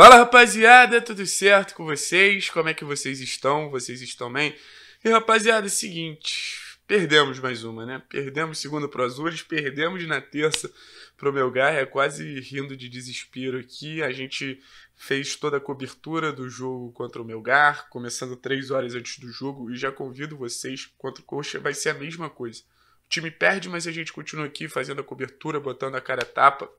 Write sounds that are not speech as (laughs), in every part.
Fala rapaziada, tudo certo com vocês? Como é que vocês estão? Vocês estão bem? E rapaziada, é o seguinte, perdemos mais uma, né? Perdemos para pro Azures, perdemos na terça pro Melgar, é quase rindo de desespero aqui. A gente fez toda a cobertura do jogo contra o Melgar, começando três horas antes do jogo, e já convido vocês, contra o Coxa vai ser a mesma coisa. O time perde, mas a gente continua aqui fazendo a cobertura, botando a cara a tapa,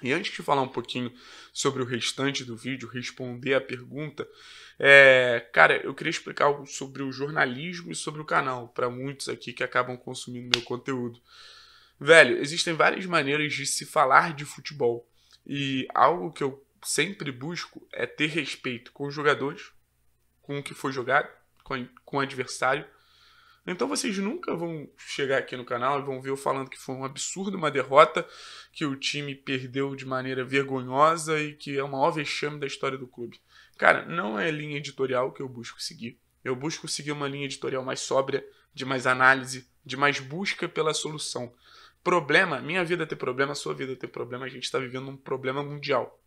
e antes de falar um pouquinho sobre o restante do vídeo, responder a pergunta, é, cara, eu queria explicar algo sobre o jornalismo e sobre o canal, para muitos aqui que acabam consumindo meu conteúdo. Velho, existem várias maneiras de se falar de futebol. E algo que eu sempre busco é ter respeito com os jogadores, com o que foi jogado, com, com o adversário então vocês nunca vão chegar aqui no canal e vão ver eu falando que foi um absurdo, uma derrota, que o time perdeu de maneira vergonhosa e que é o maior vexame da história do clube. Cara, não é linha editorial que eu busco seguir. Eu busco seguir uma linha editorial mais sóbria, de mais análise, de mais busca pela solução. Problema, minha vida ter problema, sua vida ter problema, a gente está vivendo um problema mundial.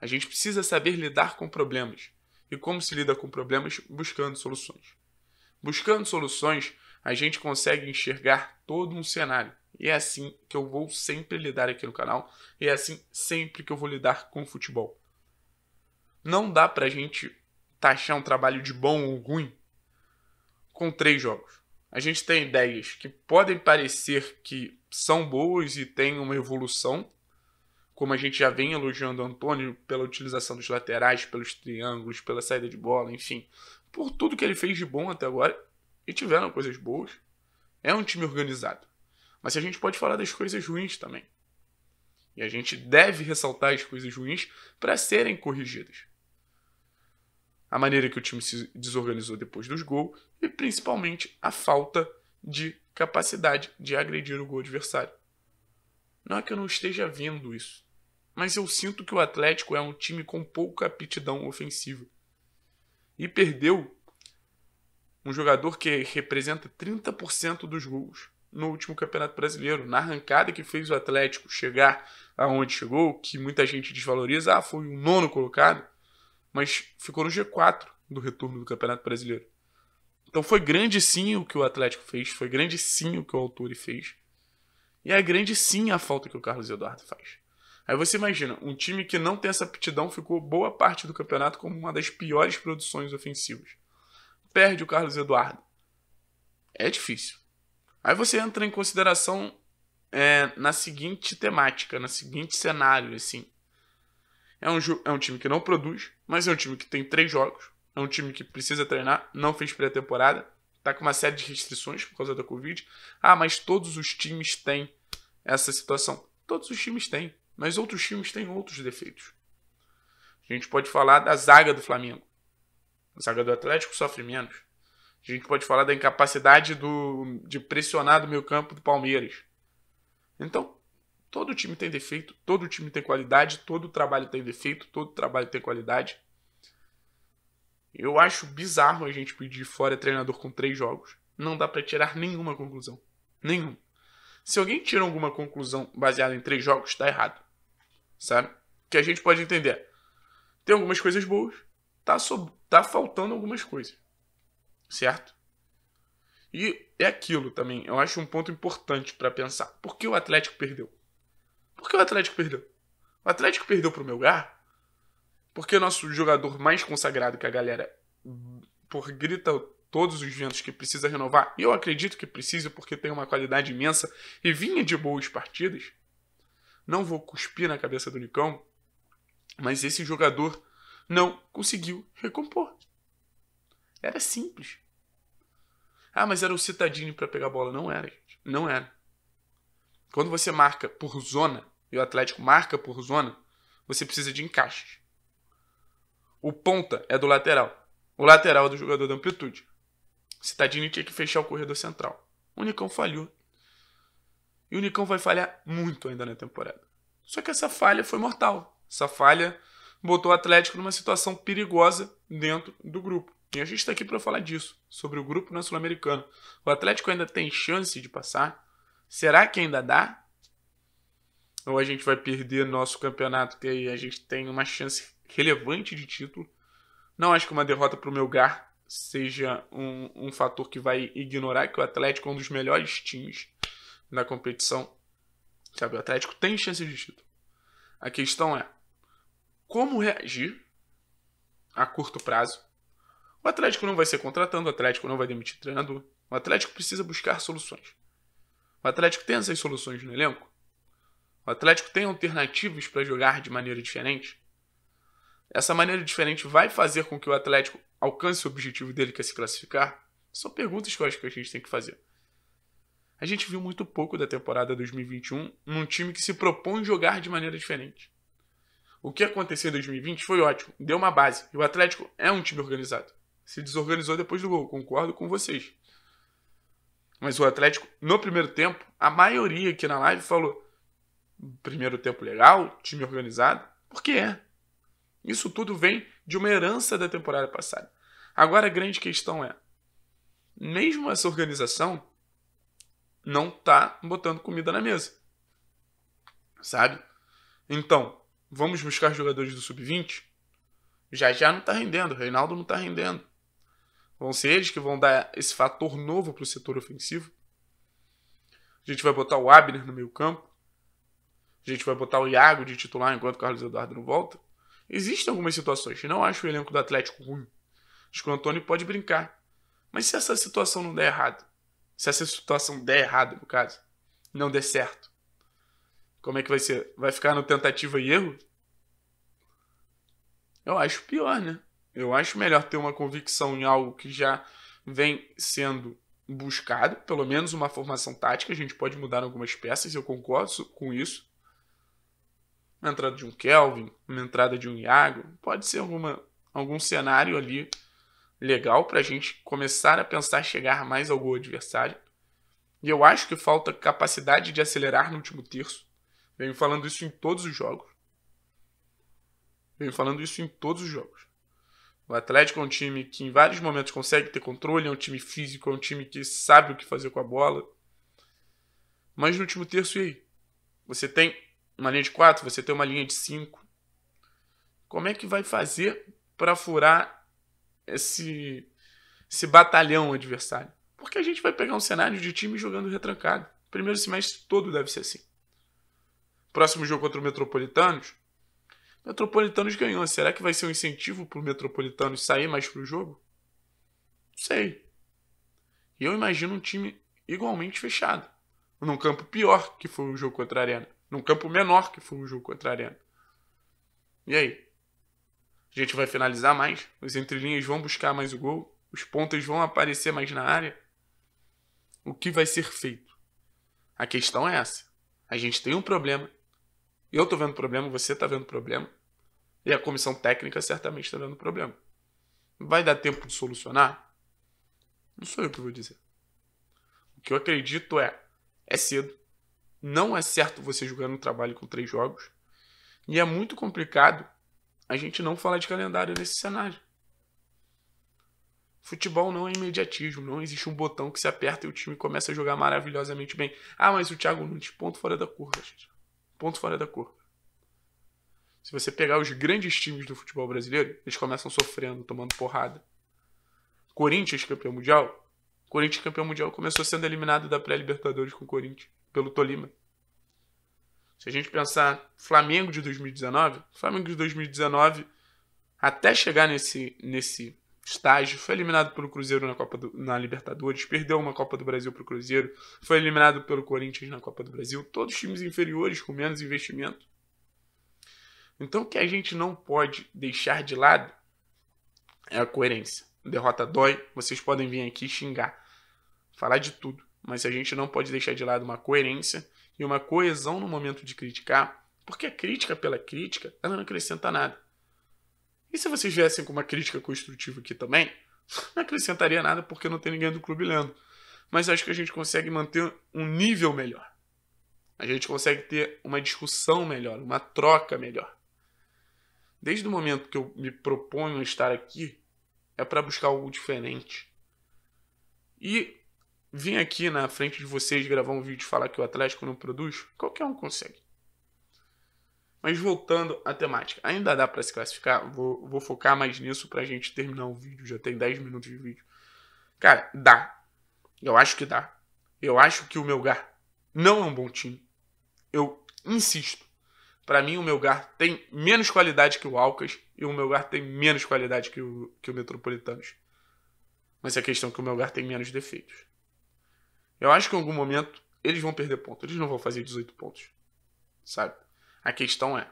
A gente precisa saber lidar com problemas. E como se lida com problemas? Buscando soluções. Buscando soluções, a gente consegue enxergar todo um cenário. E é assim que eu vou sempre lidar aqui no canal, e é assim sempre que eu vou lidar com o futebol. Não dá pra gente taxar um trabalho de bom ou ruim com três jogos. A gente tem ideias que podem parecer que são boas e têm uma evolução, como a gente já vem elogiando o Antônio pela utilização dos laterais, pelos triângulos, pela saída de bola, enfim, por tudo que ele fez de bom até agora, e tiveram coisas boas, é um time organizado. Mas a gente pode falar das coisas ruins também. E a gente deve ressaltar as coisas ruins para serem corrigidas. A maneira que o time se desorganizou depois dos gols e principalmente a falta de capacidade de agredir o gol adversário. Não é que eu não esteja vendo isso mas eu sinto que o Atlético é um time com pouca aptidão ofensiva. E perdeu um jogador que representa 30% dos gols no último Campeonato Brasileiro, na arrancada que fez o Atlético chegar aonde chegou, que muita gente desvaloriza, ah, foi o nono colocado, mas ficou no G4 do retorno do Campeonato Brasileiro. Então foi grande sim o que o Atlético fez, foi grande sim o que o Autori fez. E é grande sim a falta que o Carlos Eduardo faz. Aí você imagina, um time que não tem essa aptidão ficou boa parte do campeonato como uma das piores produções ofensivas. Perde o Carlos Eduardo. É difícil. Aí você entra em consideração é, na seguinte temática, no seguinte cenário, assim. É um, é um time que não produz, mas é um time que tem três jogos. É um time que precisa treinar, não fez pré-temporada. Tá com uma série de restrições por causa da Covid. Ah, mas todos os times têm essa situação. Todos os times têm. Mas outros times têm outros defeitos. A gente pode falar da zaga do Flamengo. A zaga do Atlético sofre menos. A gente pode falar da incapacidade do, de pressionar do meio campo do Palmeiras. Então, todo time tem defeito, todo time tem qualidade, todo trabalho tem defeito, todo trabalho tem qualidade. Eu acho bizarro a gente pedir fora treinador com três jogos. Não dá para tirar nenhuma conclusão. Nenhuma. Se alguém tira alguma conclusão baseada em três jogos, tá errado sabe? Que a gente pode entender. Tem algumas coisas boas, tá, so... tá faltando algumas coisas, certo? E é aquilo também, eu acho um ponto importante para pensar. Por que o Atlético perdeu? Por que o Atlético perdeu? O Atlético perdeu pro meu lugar porque o nosso jogador mais consagrado que a galera por grita todos os ventos que precisa renovar, e eu acredito que precisa porque tem uma qualidade imensa e vinha de boas partidas, não vou cuspir na cabeça do Nicão, mas esse jogador não conseguiu recompor. Era simples. Ah, mas era o Citadini para pegar a bola. Não era, gente. Não era. Quando você marca por zona, e o Atlético marca por zona, você precisa de encaixes. O ponta é do lateral. O lateral é do jogador da amplitude. Citadini tinha que fechar o corredor central. O Nicão falhou e o Nicão vai falhar muito ainda na temporada. Só que essa falha foi mortal. Essa falha botou o Atlético numa situação perigosa dentro do grupo. E a gente está aqui para falar disso, sobre o grupo na Sul-Americana. O Atlético ainda tem chance de passar? Será que ainda dá? Ou a gente vai perder nosso campeonato, que aí a gente tem uma chance relevante de título? Não acho que uma derrota para o Melgar seja um, um fator que vai ignorar que o Atlético é um dos melhores times na competição, sabe? O Atlético tem chances de título. A questão é como reagir a curto prazo. O Atlético não vai ser contratando, o Atlético não vai demitir treinador. O Atlético precisa buscar soluções. O Atlético tem essas soluções no elenco? O Atlético tem alternativas para jogar de maneira diferente? Essa maneira diferente vai fazer com que o Atlético alcance o objetivo dele, que é se classificar? São perguntas que eu acho que a gente tem que fazer a gente viu muito pouco da temporada 2021 num time que se propõe jogar de maneira diferente. O que aconteceu em 2020 foi ótimo, deu uma base, e o Atlético é um time organizado. Se desorganizou depois do gol, concordo com vocês. Mas o Atlético, no primeiro tempo, a maioria aqui na live falou: primeiro tempo legal, time organizado, porque é. Isso tudo vem de uma herança da temporada passada. Agora a grande questão é: mesmo essa organização não tá botando comida na mesa. Sabe? Então, vamos buscar jogadores do sub-20? Já já não tá rendendo, o Reinaldo não tá rendendo. Vão ser eles que vão dar esse fator novo pro setor ofensivo. A gente vai botar o Abner no meio campo. A gente vai botar o Iago de titular enquanto o Carlos Eduardo não volta. Existem algumas situações. Eu não acho o elenco do Atlético ruim. Acho que o Antônio pode brincar. Mas se essa situação não der errado, se essa situação der errado, no caso, não der certo, como é que vai ser? Vai ficar no tentativa e erro? Eu acho pior, né? Eu acho melhor ter uma convicção em algo que já vem sendo buscado, pelo menos uma formação tática. A gente pode mudar algumas peças, eu concordo com isso. Uma entrada de um Kelvin, uma entrada de um Iago, pode ser alguma, algum cenário ali legal para a gente começar a pensar chegar mais ao gol adversário. E eu acho que falta capacidade de acelerar no último terço. Venho falando isso em todos os jogos. Venho falando isso em todos os jogos. O Atlético é um time que em vários momentos consegue ter controle, é um time físico, é um time que sabe o que fazer com a bola. Mas no último terço, e aí? Você tem uma linha de 4, você tem uma linha de 5. Como é que vai fazer para furar esse, esse batalhão adversário. Porque a gente vai pegar um cenário de time jogando retrancado. Primeiro semestre todo deve ser assim. Próximo jogo contra o Metropolitanos. Metropolitanos ganhou. Será que vai ser um incentivo para o Metropolitanos sair mais para o jogo? Não sei. E eu imagino um time igualmente fechado. Num campo pior que foi o jogo contra a Arena. Num campo menor que foi o jogo contra a Arena. E aí? A gente vai finalizar mais. Os entrelinhas vão buscar mais o gol. Os pontas vão aparecer mais na área. O que vai ser feito? A questão é essa. A gente tem um problema. Eu tô vendo problema, você tá vendo problema. E a comissão técnica certamente está vendo problema. Vai dar tempo de solucionar? Não sou eu que vou dizer. O que eu acredito é: é cedo. Não é certo você jogar um trabalho com três jogos. E é muito complicado a gente não falar de calendário nesse cenário. Futebol não é imediatismo, não existe um botão que se aperta e o time começa a jogar maravilhosamente bem. Ah, mas o Thiago Nunes, ponto fora da curva, gente. Ponto fora da curva. Se você pegar os grandes times do futebol brasileiro, eles começam sofrendo, tomando porrada. Corinthians, campeão mundial. Corinthians, campeão mundial, começou sendo eliminado da pré-Libertadores com o Corinthians, pelo Tolima. Se a gente pensar Flamengo de 2019, Flamengo de 2019, até chegar nesse, nesse estágio, foi eliminado pelo Cruzeiro na Copa do, na Libertadores, perdeu uma Copa do Brasil para o Cruzeiro, foi eliminado pelo Corinthians na Copa do Brasil, todos times inferiores com menos investimento. Então o que a gente não pode deixar de lado é a coerência. Derrota dói, vocês podem vir aqui xingar, falar de tudo, mas a gente não pode deixar de lado uma coerência e uma coesão no momento de criticar, porque a crítica pela crítica, ela não acrescenta nada. E se vocês viessem com uma crítica construtiva aqui também, não acrescentaria nada porque não tem ninguém do clube lendo. Mas acho que a gente consegue manter um nível melhor. A gente consegue ter uma discussão melhor, uma troca melhor. Desde o momento que eu me proponho a estar aqui, é para buscar algo diferente. E Vim aqui na frente de vocês gravar um vídeo e falar que o Atlético não produz, qualquer um consegue. Mas voltando à temática, ainda dá para se classificar? Vou, vou focar mais nisso para a gente terminar o vídeo, já tem 10 minutos de vídeo. Cara, dá. Eu acho que dá. Eu acho que o Melgar não é um bom time. Eu insisto. Para mim, o Melgar tem menos qualidade que o Alcas e o Melgar tem menos qualidade que o, que o Metropolitanos. Mas a é questão é que o Melgar tem menos defeitos. Eu acho que em algum momento eles vão perder ponto. Eles não vão fazer 18 pontos. Sabe? A questão é: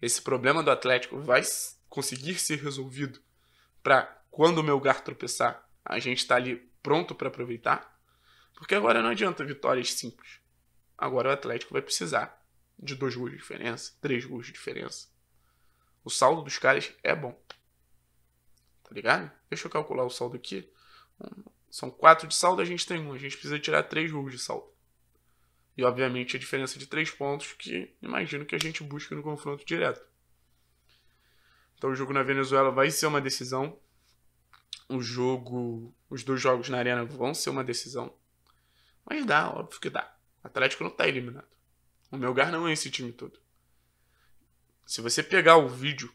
esse problema do Atlético vai conseguir ser resolvido para quando o Melgar tropeçar, a gente está ali pronto para aproveitar? Porque agora não adianta vitórias simples. Agora o Atlético vai precisar de dois gols de diferença, três gols de diferença. O saldo dos caras é bom. Tá ligado? Deixa eu calcular o saldo aqui. São quatro de saldo, a gente tem um. A gente precisa tirar três jogos de saldo. E, obviamente, a diferença de três pontos que imagino que a gente busque no confronto direto. Então, o jogo na Venezuela vai ser uma decisão. O jogo, os dois jogos na Arena vão ser uma decisão. Mas dá, óbvio que dá. O Atlético não está eliminado. O meu lugar não é esse time todo. Se você pegar o vídeo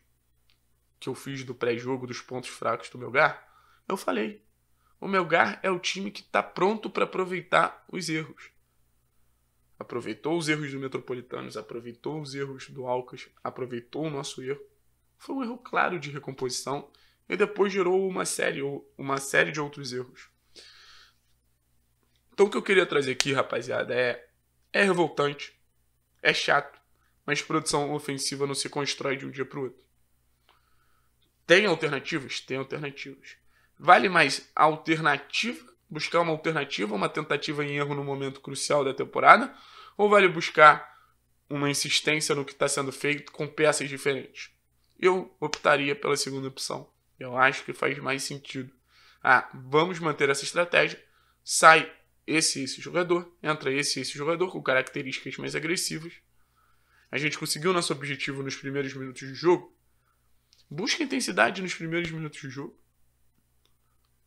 que eu fiz do pré-jogo, dos pontos fracos do meu lugar, eu falei. O Melgar é o time que está pronto para aproveitar os erros. Aproveitou os erros do Metropolitanos, aproveitou os erros do Alcas, aproveitou o nosso erro. Foi um erro claro de recomposição e depois gerou uma série, uma série de outros erros. Então o que eu queria trazer aqui, rapaziada, é é revoltante, é chato, mas produção ofensiva não se constrói de um dia para o outro. Tem alternativas? Tem alternativas. Vale mais a alternativa, buscar uma alternativa, uma tentativa em erro no momento crucial da temporada, ou vale buscar uma insistência no que está sendo feito com peças diferentes? Eu optaria pela segunda opção. Eu acho que faz mais sentido. Ah, vamos manter essa estratégia. Sai esse esse jogador, entra esse esse jogador com características mais agressivas. A gente conseguiu nosso objetivo nos primeiros minutos de jogo. Busca intensidade nos primeiros minutos de jogo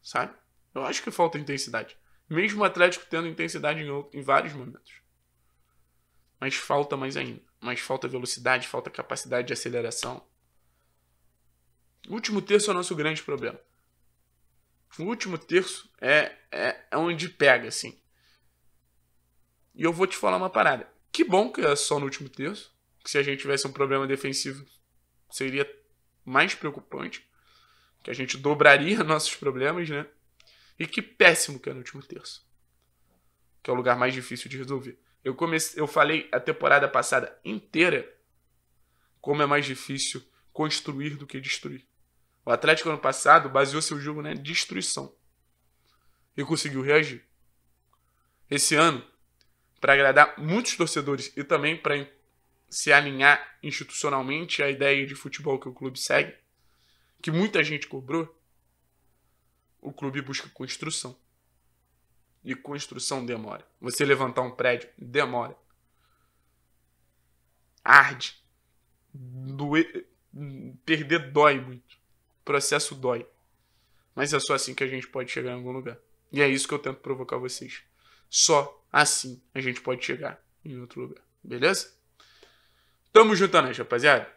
sabe? Eu acho que falta intensidade. Mesmo o Atlético tendo intensidade em, outro, em vários momentos. Mas falta mais ainda. Mas falta velocidade, falta capacidade de aceleração. O último terço é o nosso grande problema. O último terço é, é, é onde pega, assim. E eu vou te falar uma parada. Que bom que é só no último terço. Que se a gente tivesse um problema defensivo, seria mais preocupante que a gente dobraria (laughs) nossos problemas, né? E que péssimo que é no último terço. Que é o lugar mais difícil de resolver. Eu comecei, eu falei a temporada passada inteira como é mais difícil construir do que destruir. O Atlético ano passado baseou seu jogo na destruição e conseguiu reagir. Esse ano, para agradar muitos torcedores e também para se alinhar institucionalmente à ideia de futebol que o clube segue, que muita gente cobrou, o clube busca construção. E construção demora. Você levantar um prédio demora. Arde. Doer, perder dói muito. O processo dói. Mas é só assim que a gente pode chegar em algum lugar. E é isso que eu tento provocar vocês. Só assim a gente pode chegar em outro lugar. Beleza? Tamo junto, né, rapaziada?